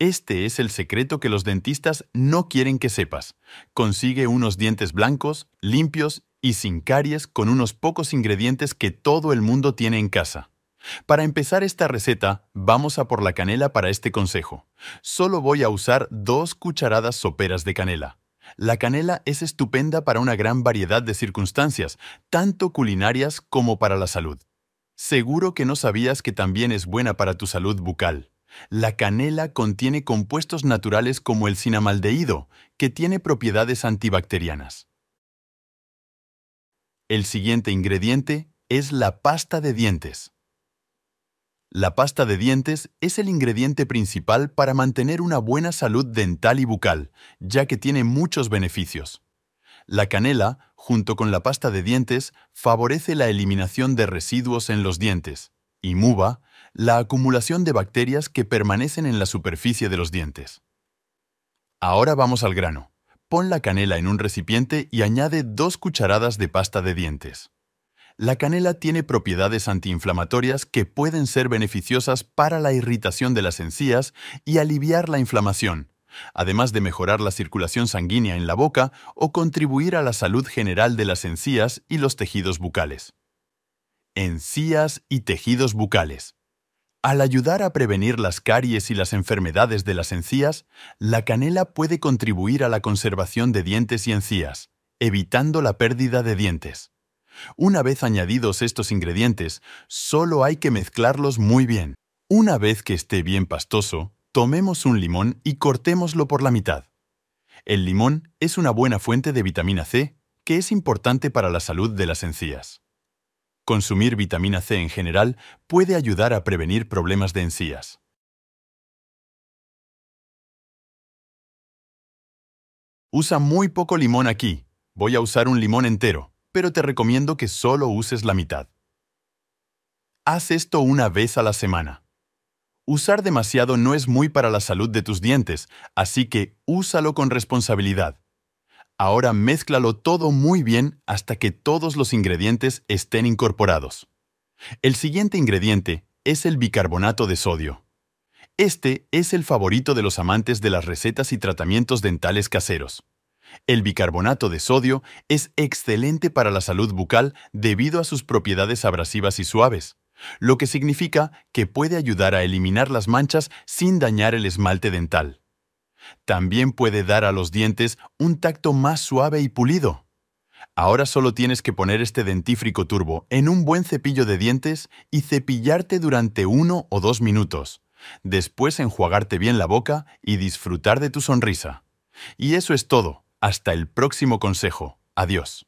Este es el secreto que los dentistas no quieren que sepas. Consigue unos dientes blancos, limpios y sin caries con unos pocos ingredientes que todo el mundo tiene en casa. Para empezar esta receta, vamos a por la canela para este consejo. Solo voy a usar dos cucharadas soperas de canela. La canela es estupenda para una gran variedad de circunstancias, tanto culinarias como para la salud. Seguro que no sabías que también es buena para tu salud bucal. La canela contiene compuestos naturales como el cinamaldehído, que tiene propiedades antibacterianas. El siguiente ingrediente es la pasta de dientes. La pasta de dientes es el ingrediente principal para mantener una buena salud dental y bucal, ya que tiene muchos beneficios. La canela, junto con la pasta de dientes, favorece la eliminación de residuos en los dientes y muba la acumulación de bacterias que permanecen en la superficie de los dientes. Ahora vamos al grano. Pon la canela en un recipiente y añade dos cucharadas de pasta de dientes. La canela tiene propiedades antiinflamatorias que pueden ser beneficiosas para la irritación de las encías y aliviar la inflamación, además de mejorar la circulación sanguínea en la boca o contribuir a la salud general de las encías y los tejidos bucales. Encías y tejidos bucales. Al ayudar a prevenir las caries y las enfermedades de las encías, la canela puede contribuir a la conservación de dientes y encías, evitando la pérdida de dientes. Una vez añadidos estos ingredientes, solo hay que mezclarlos muy bien. Una vez que esté bien pastoso, tomemos un limón y cortémoslo por la mitad. El limón es una buena fuente de vitamina C, que es importante para la salud de las encías. Consumir vitamina C en general puede ayudar a prevenir problemas de encías. Usa muy poco limón aquí. Voy a usar un limón entero, pero te recomiendo que solo uses la mitad. Haz esto una vez a la semana. Usar demasiado no es muy para la salud de tus dientes, así que úsalo con responsabilidad. Ahora mézclalo todo muy bien hasta que todos los ingredientes estén incorporados. El siguiente ingrediente es el bicarbonato de sodio. Este es el favorito de los amantes de las recetas y tratamientos dentales caseros. El bicarbonato de sodio es excelente para la salud bucal debido a sus propiedades abrasivas y suaves, lo que significa que puede ayudar a eliminar las manchas sin dañar el esmalte dental. También puede dar a los dientes un tacto más suave y pulido. Ahora solo tienes que poner este dentífrico turbo en un buen cepillo de dientes y cepillarte durante uno o dos minutos. Después enjuagarte bien la boca y disfrutar de tu sonrisa. Y eso es todo. Hasta el próximo consejo. Adiós.